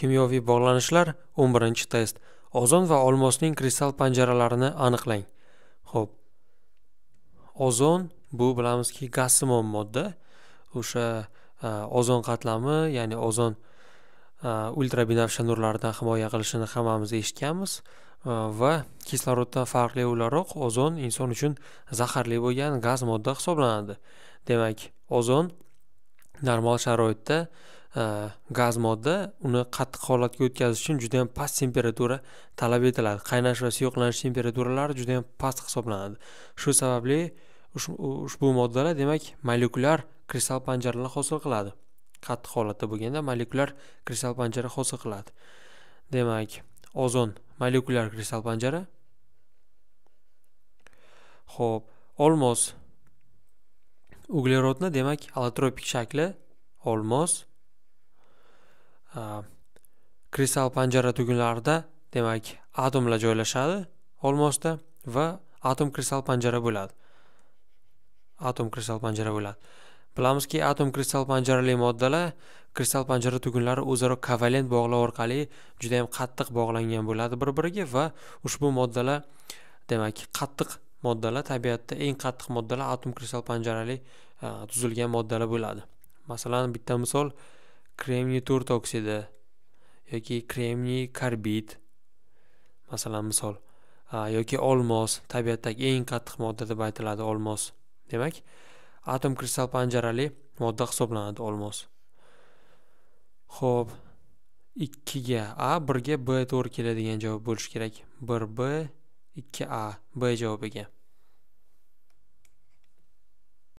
kimyoviy bog'lanishlar 11 test ozon va olmosning kristal panjaralarini aniqlang ho'p ozon bu bilamizki gazsimon modda o'sha e, ozon qatlami ya'ni ozon e, ultra binafsha nurlardan himoya qilishini hammamiz eshitganmiz e, va kisloroddan farqli o'laroq ozon inson uchun zaharli bo'lgan gaz modda hisoblanadi demak ozon normal sharoitda gaz modda uni qattiq holatga o'tkazish uchun juda yam past temperatura talab etiladi qaynash va suyuqlanish temperaturalari juda yam past hisoblanadi shu sababli ushbu moddalar demak molekulyar kristal panjaralar hosil qiladi qattiq holatda bo'lganda molekulyar kristal panjara hosil qiladi demak ozon molekulyar kristal panjara ho'p olmos uglerodni demak allotropik shakli olmos kristal panjara tugunlarida demak atomlar joylashadi olmosda va atom kristal panjara bo'ladi atom kristal panjara bo'ladi bilamizki atom kristal panjarali moddalar kristal panjara tugunlari o'zaro kovalent bog'lov orqali juda yam qattiq bog'langan bo'ladi bir biriga va ushbu moddalar demak qattiq moddalar tabiatda eng qattiq moddalar atom kristal panjarali e, tuzilgan moddalar bo'ladi masalan bitta misol kremniy to'rt oksidi yoki kremniy karbid masalan misol yoki olmos tabiatdagi eng qattiq modda deb aytiladi olmos demak atom kristal panjarali modda hisoblanadi olmos ho'p ikkiga a birga b to'g'ri keladigan javob bo'lishi kerak bir b ikki a b javobiga